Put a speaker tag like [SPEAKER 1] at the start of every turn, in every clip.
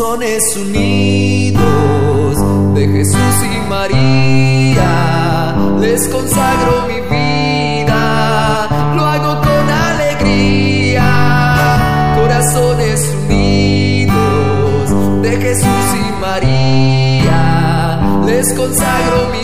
[SPEAKER 1] corazones unidos de Jesús y María. Les consagro mi vida, lo hago con alegría. Corazones unidos de Jesús y María. Les consagro mi vida.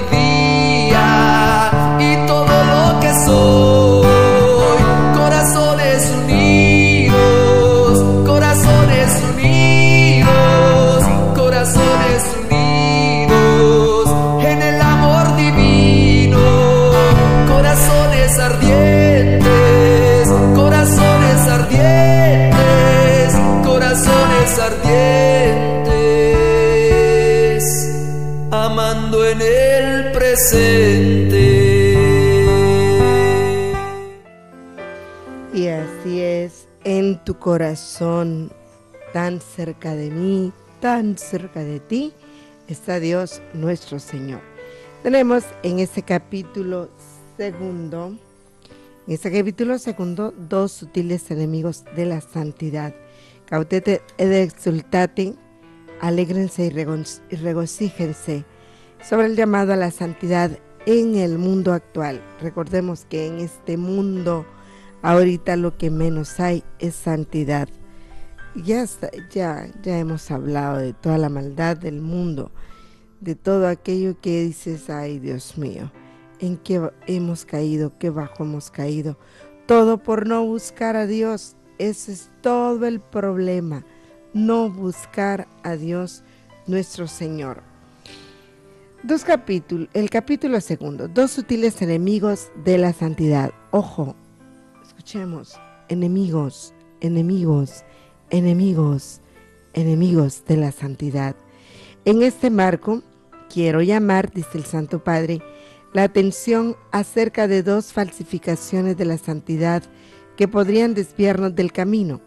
[SPEAKER 2] corazón tan cerca de mí, tan cerca de ti, está Dios nuestro Señor. Tenemos en este capítulo segundo, en este capítulo segundo, dos sutiles enemigos de la santidad. Cautete ed exultate, alégrense y, regocíjense sobre el llamado a la santidad en el mundo actual. Recordemos que en este mundo Ahorita lo que menos hay es santidad. Ya, ya, ya hemos hablado de toda la maldad del mundo, de todo aquello que dices, ay Dios mío, en qué hemos caído, qué bajo hemos caído. Todo por no buscar a Dios. Ese es todo el problema. No buscar a Dios nuestro Señor. Dos capítulos, el capítulo segundo, dos sutiles enemigos de la santidad. Ojo, enemigos, enemigos, enemigos, enemigos de la santidad. En este marco, quiero llamar, dice el Santo Padre, la atención acerca de dos falsificaciones de la santidad que podrían desviarnos del camino,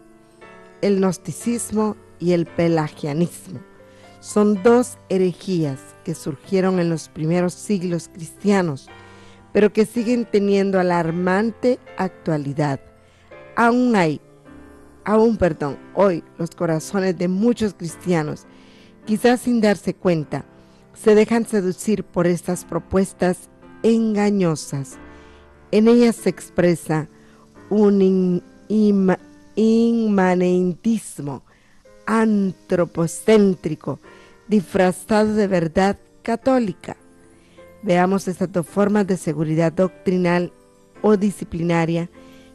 [SPEAKER 2] el gnosticismo y el pelagianismo. Son dos herejías que surgieron en los primeros siglos cristianos pero que siguen teniendo alarmante actualidad. Aún hay, aún perdón, hoy los corazones de muchos cristianos, quizás sin darse cuenta, se dejan seducir por estas propuestas engañosas. En ellas se expresa un inmanentismo antropocéntrico disfrazado de verdad católica. Veamos estas dos formas de seguridad doctrinal o disciplinaria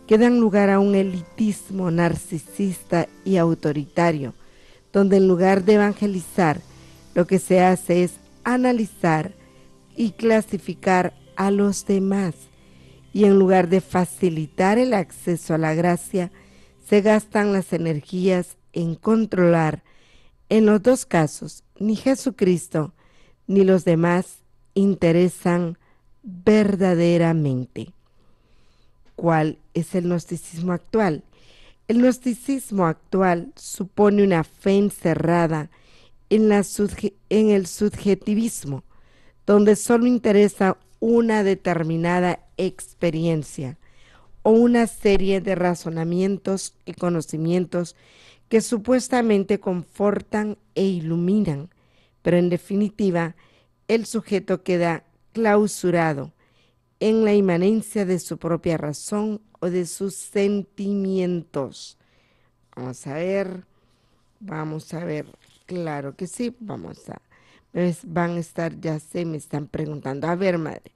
[SPEAKER 2] que dan lugar a un elitismo narcisista y autoritario, donde en lugar de evangelizar, lo que se hace es analizar y clasificar a los demás, y en lugar de facilitar el acceso a la gracia, se gastan las energías en controlar, en los dos casos, ni Jesucristo ni los demás interesan verdaderamente. ¿Cuál es el gnosticismo actual? El gnosticismo actual supone una fe encerrada en, en el subjetivismo, donde solo interesa una determinada experiencia o una serie de razonamientos y conocimientos que supuestamente confortan e iluminan, pero en definitiva el sujeto queda clausurado en la inmanencia de su propia razón o de sus sentimientos. Vamos a ver, vamos a ver, claro que sí, vamos a, van a estar, ya sé, me están preguntando, a ver madre,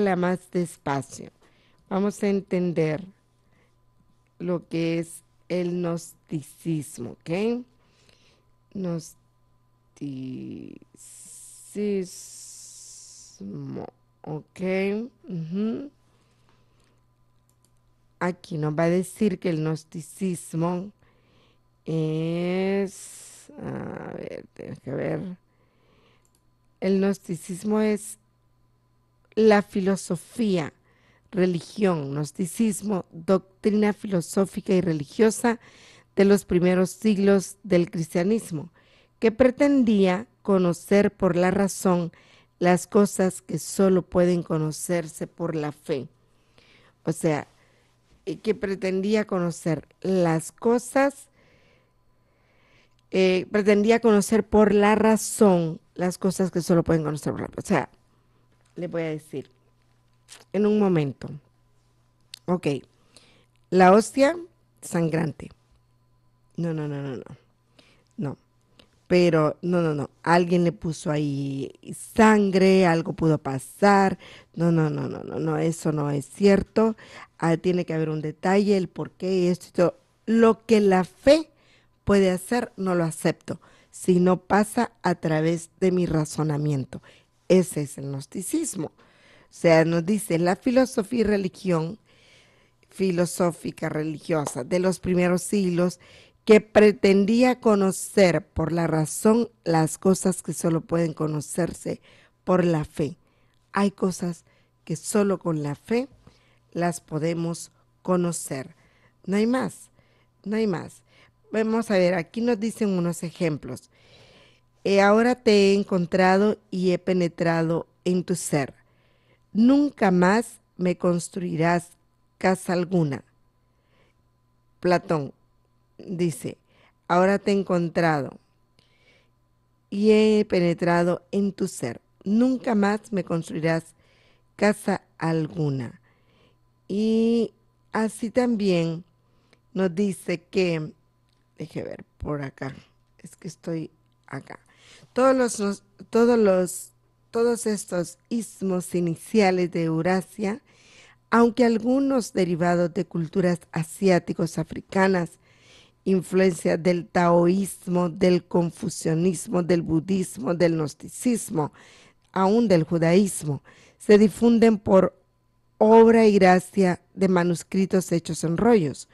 [SPEAKER 2] la más despacio, vamos a entender lo que es el gnosticismo, ¿ok? Gnosticismo Ok. Aquí nos va a decir que el gnosticismo es. A ver, tengo que ver. El gnosticismo es la filosofía, religión, gnosticismo, doctrina filosófica y religiosa de los primeros siglos del cristianismo, que pretendía conocer por la razón las cosas que solo pueden conocerse por la fe. O sea, eh, que pretendía conocer las cosas, eh, pretendía conocer por la razón las cosas que solo pueden conocer por la O sea, le voy a decir, en un momento, ok, la hostia sangrante. No, no, no, no, no. No pero no, no, no, alguien le puso ahí sangre, algo pudo pasar, no, no, no, no, no, no, eso no es cierto, ah, tiene que haber un detalle, el por qué, esto, lo que la fe puede hacer, no lo acepto, si no pasa a través de mi razonamiento, ese es el gnosticismo, o sea, nos dice la filosofía y religión filosófica religiosa de los primeros siglos que pretendía conocer por la razón las cosas que solo pueden conocerse por la fe. Hay cosas que solo con la fe las podemos conocer. No hay más, no hay más. Vamos a ver, aquí nos dicen unos ejemplos. Eh, ahora te he encontrado y he penetrado en tu ser. Nunca más me construirás casa alguna. Platón, dice, ahora te he encontrado y he penetrado en tu ser. Nunca más me construirás casa alguna. Y así también nos dice que, deje ver por acá, es que estoy acá. Todos los, todos los, todos estos ismos iniciales de Eurasia, aunque algunos derivados de culturas asiáticos, africanas, influencia del taoísmo, del confucianismo, del budismo, del gnosticismo, aún del judaísmo. Se difunden por obra y gracia de manuscritos hechos en rollos.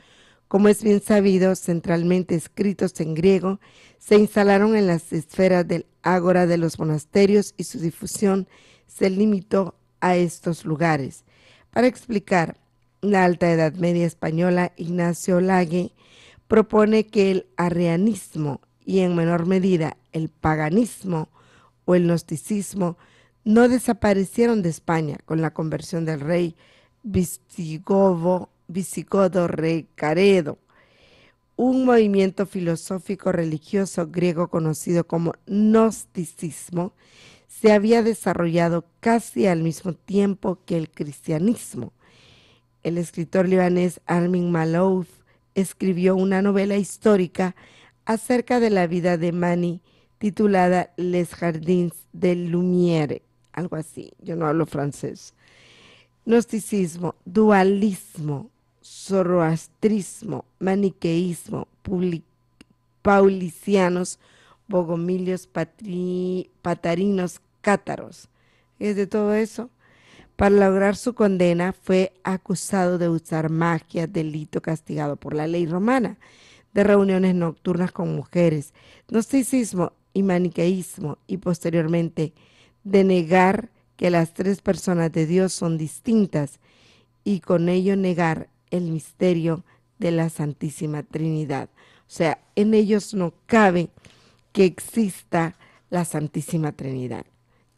[SPEAKER 2] Como es bien sabido, centralmente escritos en griego, se instalaron en las esferas del ágora de los monasterios y su difusión se limitó a estos lugares. Para explicar la Alta Edad Media Española, Ignacio Lague propone que el arrianismo y en menor medida el paganismo o el gnosticismo no desaparecieron de España con la conversión del rey visigodo, visigodo rey Caredo, un movimiento filosófico religioso griego conocido como gnosticismo se había desarrollado casi al mismo tiempo que el cristianismo. El escritor libanés Armin Malouf escribió una novela histórica acerca de la vida de Mani titulada Les Jardins de Lumiere, algo así, yo no hablo francés. Gnosticismo, dualismo, zoroastrismo, maniqueísmo, paulicianos, bogomilios, patarinos, cátaros. Es de todo eso para lograr su condena fue acusado de usar magia, delito castigado por la ley romana, de reuniones nocturnas con mujeres, gnosticismo y maniqueísmo, y posteriormente de negar que las tres personas de Dios son distintas y con ello negar el misterio de la Santísima Trinidad. O sea, en ellos no cabe que exista la Santísima Trinidad,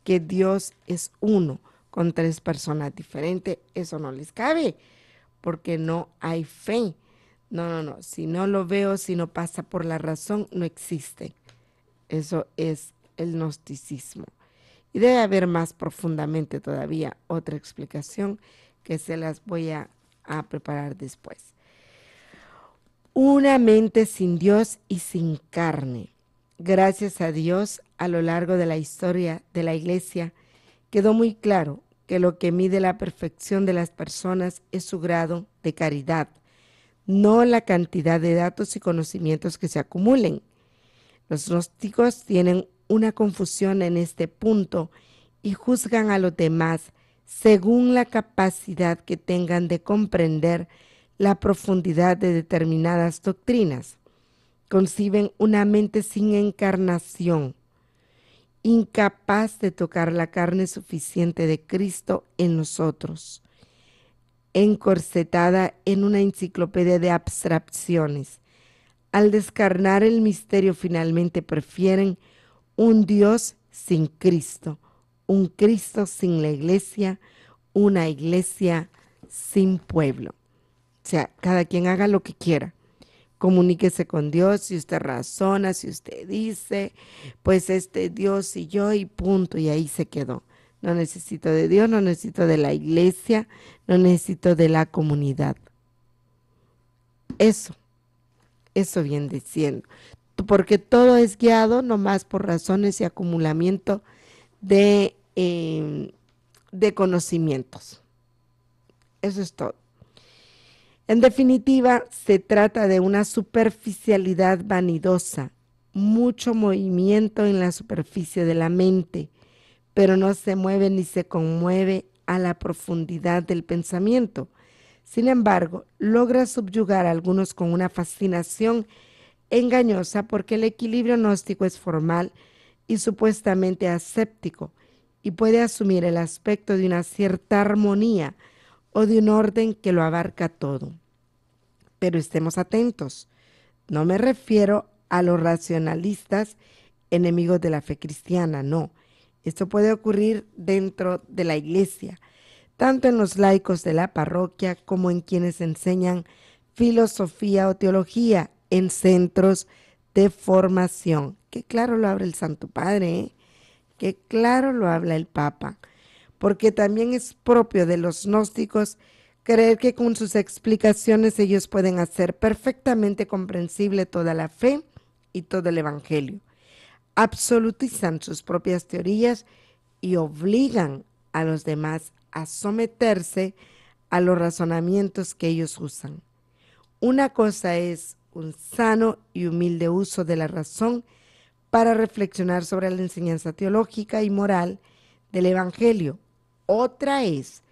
[SPEAKER 2] que Dios es uno con tres personas diferentes, eso no les cabe, porque no hay fe. No, no, no, si no lo veo, si no pasa por la razón, no existe. Eso es el gnosticismo. Y debe haber más profundamente todavía otra explicación que se las voy a, a preparar después. Una mente sin Dios y sin carne. Gracias a Dios, a lo largo de la historia de la iglesia, quedó muy claro que lo que mide la perfección de las personas es su grado de caridad, no la cantidad de datos y conocimientos que se acumulen. Los gnósticos tienen una confusión en este punto y juzgan a los demás según la capacidad que tengan de comprender la profundidad de determinadas doctrinas. Conciben una mente sin encarnación incapaz de tocar la carne suficiente de Cristo en nosotros, encorsetada en una enciclopedia de abstracciones. Al descarnar el misterio finalmente prefieren un Dios sin Cristo, un Cristo sin la iglesia, una iglesia sin pueblo. O sea, cada quien haga lo que quiera comuníquese con Dios, si usted razona, si usted dice, pues este Dios y yo y punto, y ahí se quedó. No necesito de Dios, no necesito de la iglesia, no necesito de la comunidad. Eso, eso bien diciendo. Porque todo es guiado nomás por razones y acumulamiento de, em, de conocimientos. Eso es todo. En definitiva, se trata de una superficialidad vanidosa, mucho movimiento en la superficie de la mente, pero no se mueve ni se conmueve a la profundidad del pensamiento. Sin embargo, logra subyugar a algunos con una fascinación engañosa porque el equilibrio gnóstico es formal y supuestamente aséptico y puede asumir el aspecto de una cierta armonía o de un orden que lo abarca todo. Pero estemos atentos, no me refiero a los racionalistas enemigos de la fe cristiana, no. Esto puede ocurrir dentro de la iglesia, tanto en los laicos de la parroquia como en quienes enseñan filosofía o teología en centros de formación. Que claro lo habla el Santo Padre, ¿eh? que claro lo habla el Papa porque también es propio de los gnósticos creer que con sus explicaciones ellos pueden hacer perfectamente comprensible toda la fe y todo el Evangelio. Absolutizan sus propias teorías y obligan a los demás a someterse a los razonamientos que ellos usan. Una cosa es un sano y humilde uso de la razón para reflexionar sobre la enseñanza teológica y moral del Evangelio. Otra es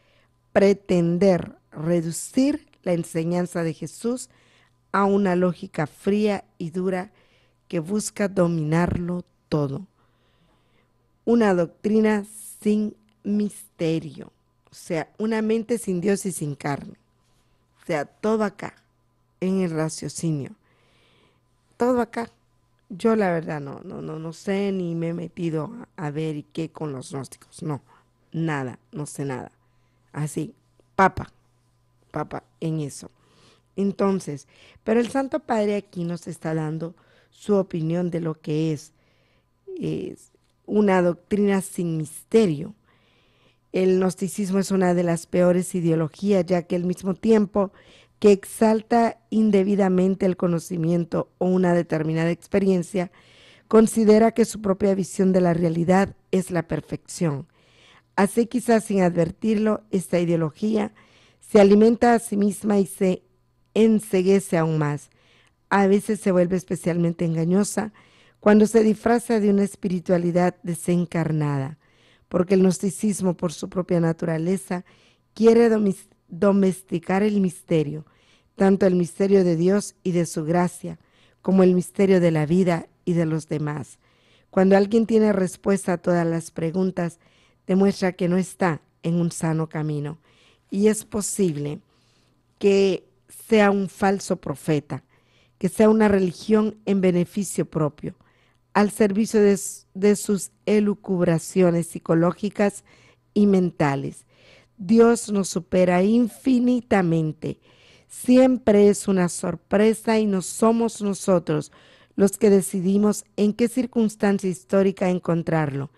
[SPEAKER 2] pretender reducir la enseñanza de Jesús a una lógica fría y dura que busca dominarlo todo. Una doctrina sin misterio, o sea, una mente sin Dios y sin carne. O sea, todo acá, en el raciocinio. Todo acá. Yo la verdad no, no, no, no sé ni me he metido a, a ver y qué con los gnósticos, no nada, no sé nada. Así, papa, papa, en eso. Entonces, pero el Santo Padre aquí nos está dando su opinión de lo que es, es una doctrina sin misterio. El gnosticismo es una de las peores ideologías, ya que al mismo tiempo que exalta indebidamente el conocimiento o una determinada experiencia, considera que su propia visión de la realidad es la perfección Así quizás sin advertirlo, esta ideología se alimenta a sí misma y se enseguece aún más. A veces se vuelve especialmente engañosa cuando se disfraza de una espiritualidad desencarnada, porque el gnosticismo por su propia naturaleza quiere domesticar el misterio, tanto el misterio de Dios y de su gracia, como el misterio de la vida y de los demás. Cuando alguien tiene respuesta a todas las preguntas, demuestra que no está en un sano camino. Y es posible que sea un falso profeta, que sea una religión en beneficio propio, al servicio de, sus elucubraciones psicológicas y mentales. Dios nos supera infinitamente. Siempre es una sorpresa y no somos nosotros los que decidimos en qué circunstancia histórica encontrarlo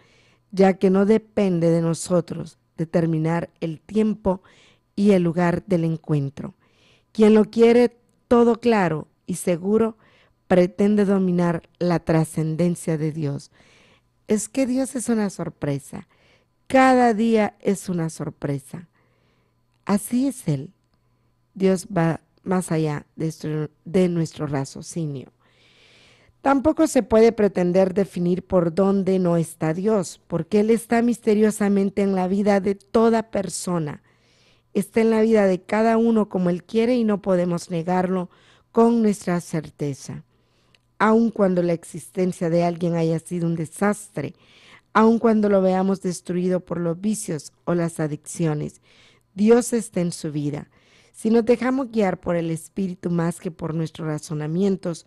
[SPEAKER 2] ya que no depende de nosotros determinar el tiempo y el lugar del encuentro. Quien lo quiere todo claro y seguro pretende dominar la trascendencia de Dios. Es que Dios es una sorpresa. Cada día es una sorpresa. Así es Él. Dios va más allá de, nuestro raciocinio. Tampoco se puede pretender definir por dónde no está Dios, porque Él está misteriosamente en la vida de toda persona. Está en la vida de cada uno como Él quiere y no podemos negarlo con nuestra certeza. Aun cuando la existencia de alguien haya sido un desastre, aun cuando lo veamos destruido por los vicios o las adicciones, Dios está en su vida. Si nos dejamos guiar por el Espíritu más que por nuestros razonamientos,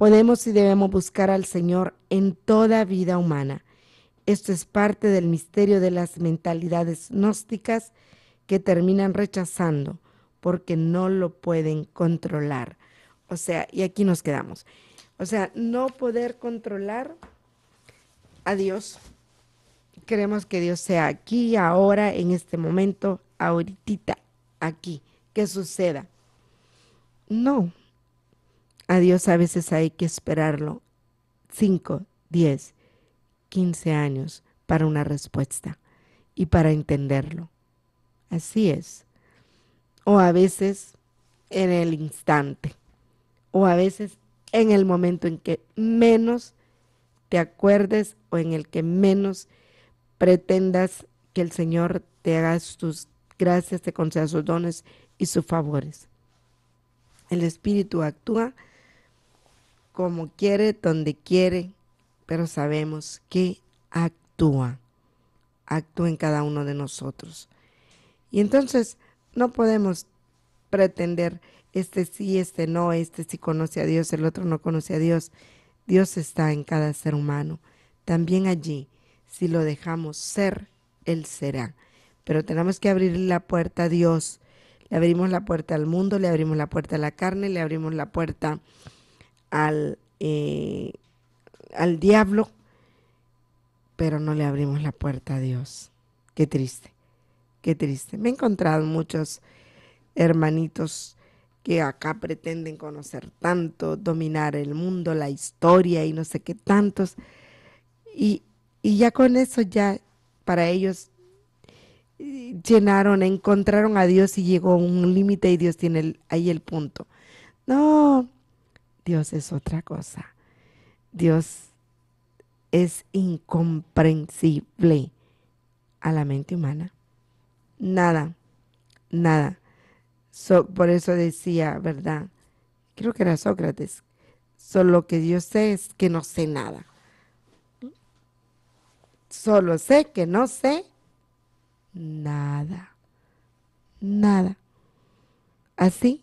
[SPEAKER 2] Podemos y debemos buscar al Señor en toda vida humana. Esto es parte del misterio de las mentalidades gnósticas que terminan rechazando porque no lo pueden controlar. O sea, y aquí nos quedamos. O sea, no poder controlar a Dios. Queremos que Dios sea aquí, ahora, en este momento, ahorita, aquí, que suceda. No, a Dios a veces hay que esperarlo 5, 10, 15 años para una respuesta y para entenderlo. Así es. O a veces en el instante. O a veces en el momento en que menos te acuerdes o en el que menos pretendas que el Señor te haga sus gracias, te conceda sus dones y sus favores. El Espíritu actúa como quiere, donde quiere, pero sabemos que actúa, actúa en cada uno de nosotros. Y entonces no podemos pretender este sí, este no, este sí conoce a Dios, el otro no conoce a Dios. Dios está en cada ser humano. También allí, si lo dejamos ser, Él será. Pero tenemos que abrir la puerta a Dios. Le abrimos la puerta al mundo, le abrimos la puerta a la carne, le abrimos la puerta eh, al, diablo, pero no le abrimos la puerta a Dios. Qué triste, qué triste. Me he encontrado muchos hermanitos que acá pretenden conocer tanto, dominar el mundo, la historia y no sé qué tantos. Y, ya con eso ya para ellos eh, llenaron, encontraron a Dios y llegó un límite y Dios tiene ahí el punto. No, Dios es otra cosa. Dios es incomprensible a la mente humana. Nada, nada. por eso decía, ¿verdad? Creo que era Sócrates. Solo que Dios sé es que no sé nada. Solo sé que no sé nada. Nada. Así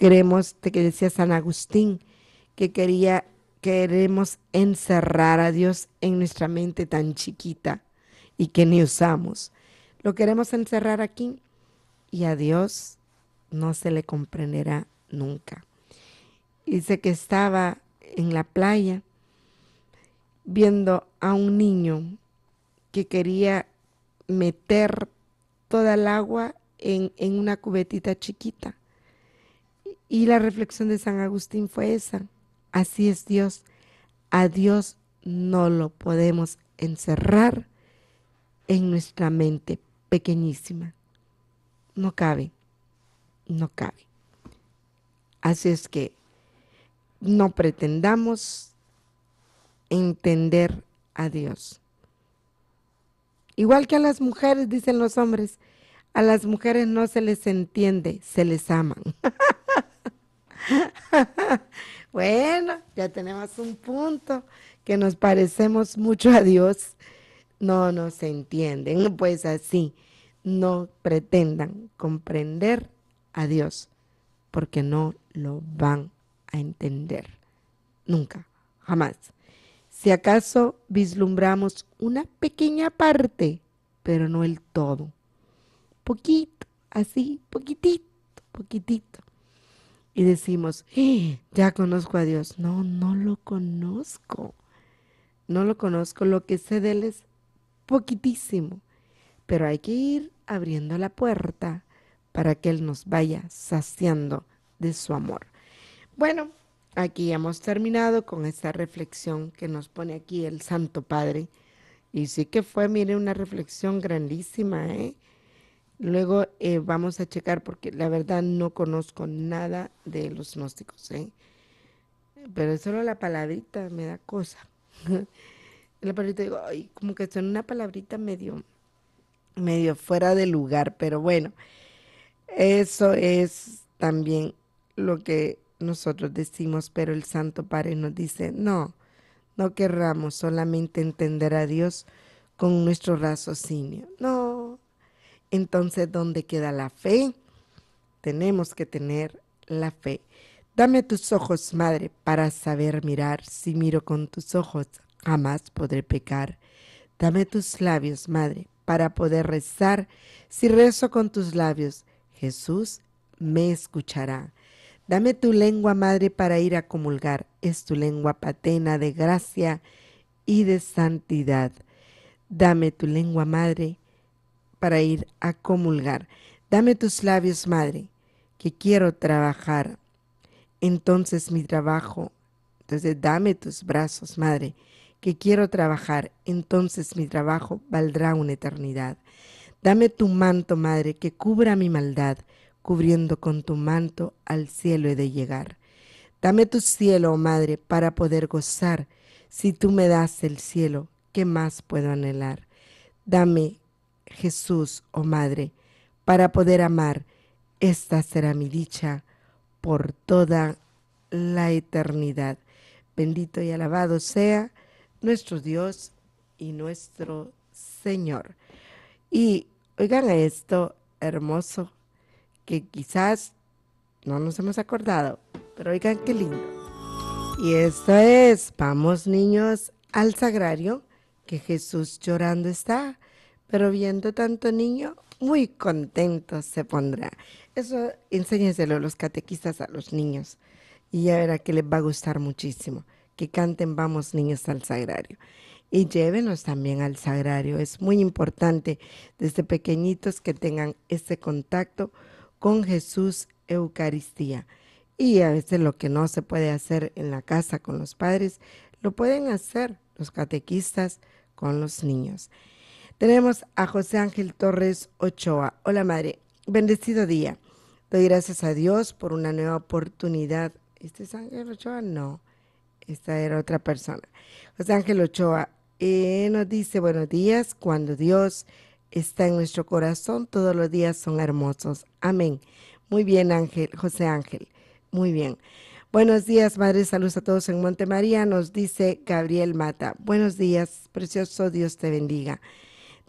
[SPEAKER 2] queremos, te que decía San Agustín, que quería, queremos encerrar a Dios en nuestra mente tan chiquita y que ni usamos. Lo queremos encerrar aquí y a Dios no se le comprenderá nunca. Dice que estaba en la playa viendo a un niño que quería meter toda el agua en una cubetita chiquita y la reflexión de San Agustín fue esa. Así es Dios. A Dios no lo podemos encerrar en nuestra mente pequeñísima. No cabe. No cabe. Así es que no pretendamos entender a Dios. Igual que a las mujeres, dicen los hombres, a las mujeres no se les entiende, se les aman. bueno, ya tenemos un punto que nos parecemos mucho a Dios. No nos entienden, pues así no pretendan comprender a Dios, porque no lo van a entender. Nunca, jamás. Si acaso vislumbramos una pequeña parte, pero no el todo. Poquito, así, poquitito, poquitito y decimos, eh, ya conozco a Dios. No, no lo conozco. No lo conozco. Lo que sé de Él es poquitísimo. Pero hay que ir abriendo la puerta para que Él nos vaya saciando de su amor. Bueno, aquí hemos terminado con esta reflexión que nos pone aquí el Santo Padre. Y sí que fue, mire, una reflexión grandísima, ¿eh? Luego eh, vamos a checar porque la verdad no conozco nada de los gnósticos, ¿eh? pero solo la palabrita me da cosa. la palabrita digo, ay, como que son una palabrita medio, medio fuera de lugar, pero bueno, eso es también lo que nosotros decimos, pero el Santo Padre nos dice, no, no querramos solamente entender a Dios con nuestro raciocinio. No, entonces, ¿dónde queda la fe? Tenemos que tener la fe. Dame tus ojos, Madre, para saber mirar. Si miro con tus ojos, jamás podré pecar. Dame tus labios, Madre, para poder rezar. Si rezo con tus labios, Jesús me escuchará. Dame tu lengua, Madre, para ir a comulgar. Es tu lengua patena de gracia y de santidad. Dame tu lengua, Madre, para ir a comulgar. Dame tus labios, Madre, que quiero trabajar. Entonces mi trabajo, entonces dame tus brazos, Madre, que quiero trabajar. Entonces mi trabajo valdrá una eternidad. Dame tu manto, Madre, que cubra mi maldad, cubriendo con tu manto al cielo he de llegar. Dame tu cielo, oh Madre, para poder gozar. Si tú me das el cielo, ¿qué más puedo anhelar? Dame Jesús, oh Madre, para poder amar, esta será mi dicha por toda la eternidad. Bendito y alabado sea nuestro Dios y nuestro Señor. Y oigan esto hermoso que quizás no nos hemos acordado, pero oigan qué lindo. Y esto es, vamos niños al sagrario, que Jesús llorando está pero viendo tanto niño, muy contento se pondrá. Eso enséñenselo los catequistas a los niños y ya verá que les va a gustar muchísimo. Que canten Vamos niños al sagrario. Y llévenos también al sagrario. Es muy importante desde pequeñitos que tengan ese contacto con Jesús Eucaristía. Y a veces lo que no se puede hacer en la casa con los padres, lo pueden hacer los catequistas con los niños. Tenemos a José Ángel Torres Ochoa. Hola Madre, bendecido día. Doy gracias a Dios por una nueva oportunidad. ¿Este es Ángel Ochoa? No, esta era otra persona. José Ángel Ochoa eh, nos dice buenos días. Cuando Dios está en nuestro corazón, todos los días son hermosos. Amén. Muy bien Ángel, José Ángel. Muy bien. Buenos días, Madre. Saludos a todos en Monte María. Nos dice Gabriel Mata. Buenos días, precioso. Dios te bendiga.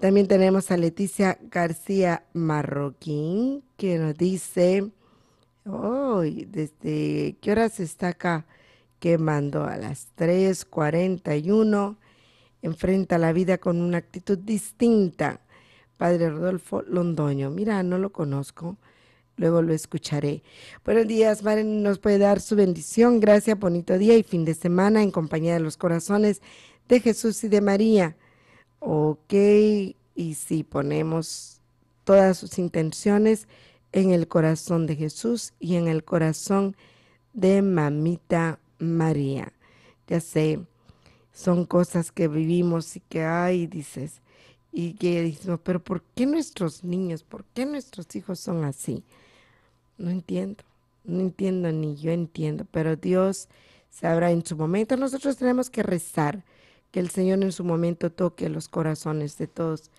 [SPEAKER 2] También tenemos a Leticia García Marroquín, que nos dice, hoy ¿desde qué hora se está acá? Que mandó a las 3.41. Enfrenta la vida con una actitud distinta. Padre Rodolfo Londoño, mira, no lo conozco. Luego lo escucharé. Buenos días, Maren nos puede dar su bendición. Gracias, bonito día y fin de semana en compañía de los corazones de Jesús y de María. Ok, y si ponemos todas sus intenciones en el corazón de Jesús y en el corazón de mamita María. Ya sé, son cosas que vivimos y que hay, dices, y que decimos, pero ¿por qué nuestros niños, por qué nuestros hijos son así? No entiendo, no entiendo ni yo entiendo, pero Dios sabrá en su momento. Nosotros tenemos que rezar que el Señor en su momento toque los corazones de todos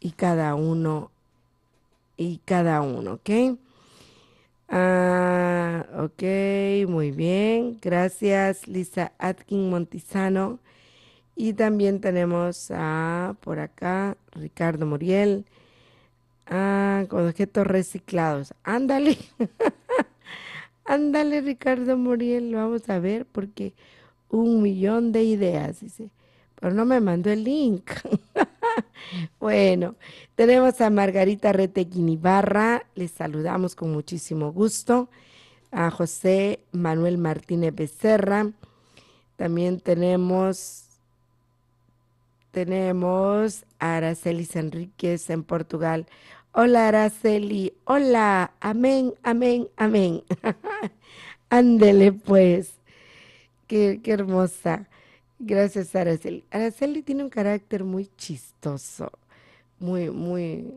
[SPEAKER 2] y cada uno, y cada uno, ¿ok? Ah, ok, muy bien. Gracias, Lisa Atkin Montizano. Y también tenemos a, por acá, Ricardo Muriel. Ah, con objetos reciclados. Ándale. Ándale, Ricardo Muriel. Vamos a ver, porque un millón de ideas, dice pero no me mandó el link. bueno, tenemos a Margarita Rete Guinibarra. les saludamos con muchísimo gusto. A José Manuel Martínez Becerra, también tenemos, tenemos a Araceli Enríquez en Portugal. Hola Araceli, hola, amén, amén, amén. Ándele pues, qué, qué hermosa. Gracias, Araceli. Araceli tiene un carácter muy chistoso, muy, muy,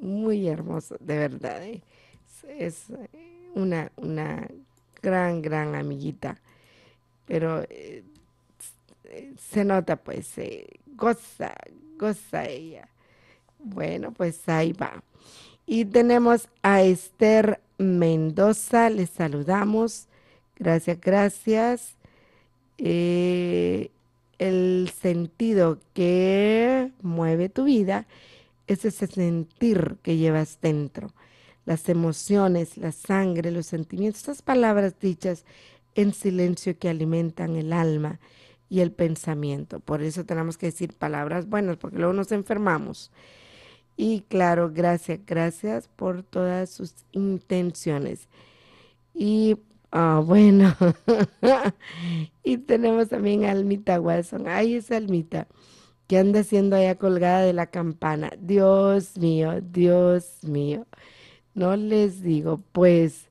[SPEAKER 2] muy hermoso, de verdad. ¿eh? Es, una, una gran, gran amiguita. Pero eh, se nota, pues, goza, goza ella. Bueno, pues ahí va. Y tenemos a Esther Mendoza, les saludamos. Gracias, gracias. Eh, el sentido que mueve tu vida es ese sentir que llevas dentro. Las emociones, la sangre, los sentimientos, esas palabras dichas en silencio que alimentan el alma y el pensamiento. Por eso tenemos que decir palabras buenas, porque luego nos enfermamos. Y claro, gracias, gracias por todas sus intenciones. Y Ah, bueno. y tenemos también a Almita Watson. Ay, es Almita. que anda siendo allá colgada de la campana? Dios mío, Dios mío. No les digo, pues,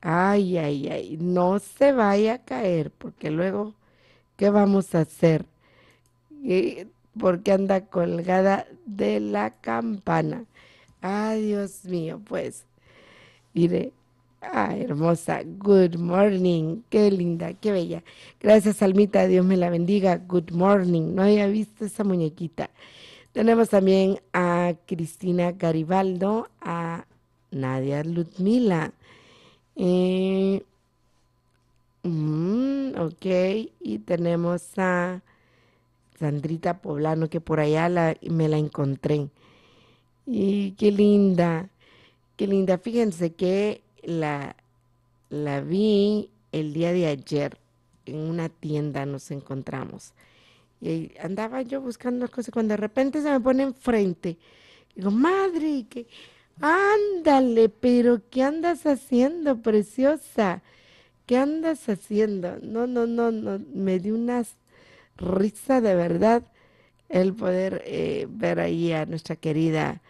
[SPEAKER 2] ay, ay, ay, no se vaya a caer, porque luego, ¿qué vamos a hacer? Porque anda colgada de la campana. Ay, Dios mío, pues, mire, Ay, hermosa. Good morning. Qué linda, qué bella. Gracias, Almita. Dios me la bendiga. Good morning. No había visto esa muñequita. Tenemos también a Cristina Garibaldo, a Nadia Ludmila. Eh, mm, ok, y tenemos a Sandrita Poblano, que por allá la, me la encontré. Y qué linda, qué linda. Fíjense que la, vi el día de ayer en una tienda, nos encontramos. Y andaba yo buscando las cosas cuando de repente se me pone enfrente. Digo, madre, que ándale, pero ¿qué andas haciendo, preciosa? ¿Qué andas haciendo? No, no, no, no, me dio una risa de verdad el poder eh, ver ahí a nuestra querida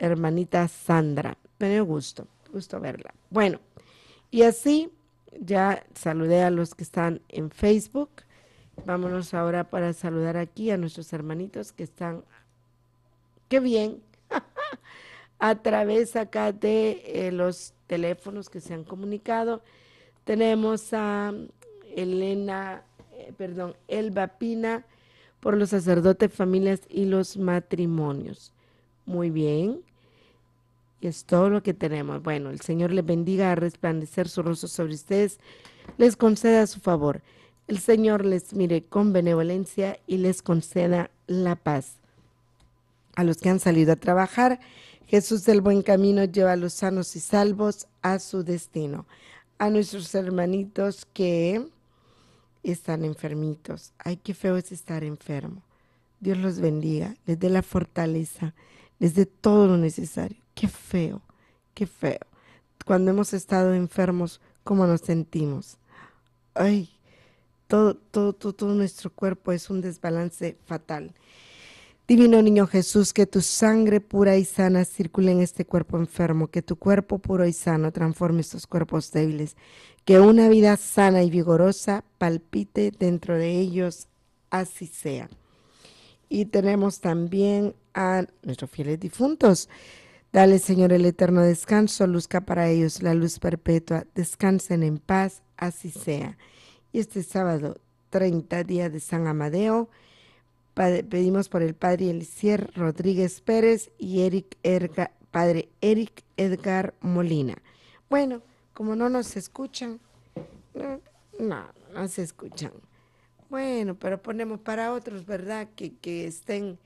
[SPEAKER 2] hermanita Sandra. Me dio gusto. Gusto verla. Bueno, y así ya saludé a los que están en Facebook. Vámonos ahora para saludar aquí a nuestros hermanitos que están, qué bien, a través acá de eh, los teléfonos que se han comunicado. Tenemos a Elena, eh, perdón, Elba Pina por los sacerdotes, familias y los matrimonios. Muy bien. Y es todo lo que tenemos. Bueno, el Señor les bendiga a resplandecer su rostro sobre ustedes, les conceda su favor. El Señor les mire con benevolencia y les conceda la paz. A los que han salido a trabajar, Jesús del buen camino lleva a los sanos y salvos a su destino. A nuestros hermanitos que están enfermitos. Ay, qué feo es estar enfermo. Dios los bendiga, les dé la fortaleza, les dé todo lo necesario. Qué feo, qué feo. Cuando hemos estado enfermos, ¿cómo nos sentimos? Ay, todo, todo, todo, nuestro cuerpo es un desbalance fatal. Divino Niño Jesús, que tu sangre pura y sana circule en este cuerpo enfermo, que tu cuerpo puro y sano transforme estos cuerpos débiles, que una vida sana y vigorosa palpite dentro de ellos, así sea. Y tenemos también a nuestros fieles difuntos. Dale, Señor, el eterno descanso, luzca para ellos la luz perpetua, descansen en paz, así sea. Y este sábado, 30 día de San Amadeo, pedimos por el Padre Elisier Rodríguez Pérez y Eric Padre Eric Edgar Molina. Bueno, como no nos escuchan, no, no, se escuchan. Bueno, pero ponemos para otros, ¿verdad? Que, que estén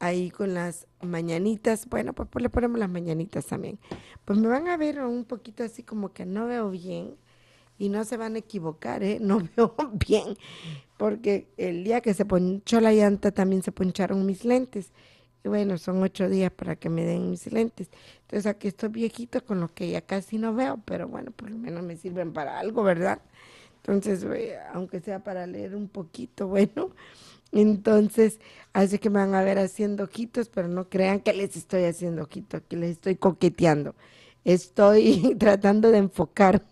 [SPEAKER 2] ahí con las mañanitas. Bueno, pues, pues, le ponemos las mañanitas también. Pues me van a ver un poquito así como que no veo bien y no se van a equivocar, ¿eh? No veo bien, porque el día que se ponchó la llanta también se poncharon mis lentes. Y bueno, son ocho días para que me den mis lentes. Entonces aquí estoy viejito con los que ya casi no veo, pero bueno, por lo menos me sirven para algo, ¿verdad? Entonces, aunque sea para leer un poquito, bueno, entonces, así que me van a ver haciendo ojitos, pero no crean que les estoy haciendo ojitos, que les estoy coqueteando. Estoy tratando de enfocar.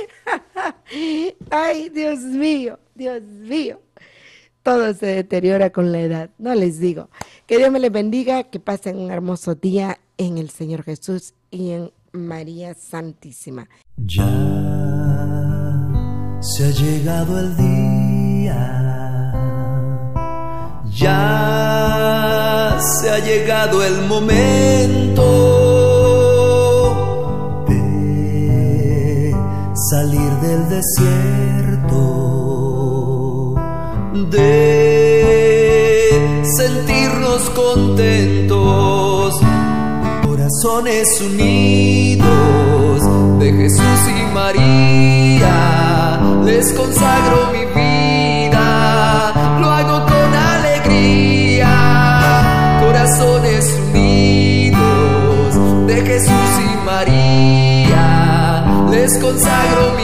[SPEAKER 2] Ay, Dios mío, Dios mío. Todo se deteriora con la edad, no les digo. Que Dios me les bendiga, que pasen un hermoso día en el Señor Jesús y en María
[SPEAKER 1] Santísima. Ya se ha llegado el día ya se ha llegado el momento de salir del desierto, de sentirnos contentos, corazones unidos de Jesús y María, les consagro mi vida. consagro mi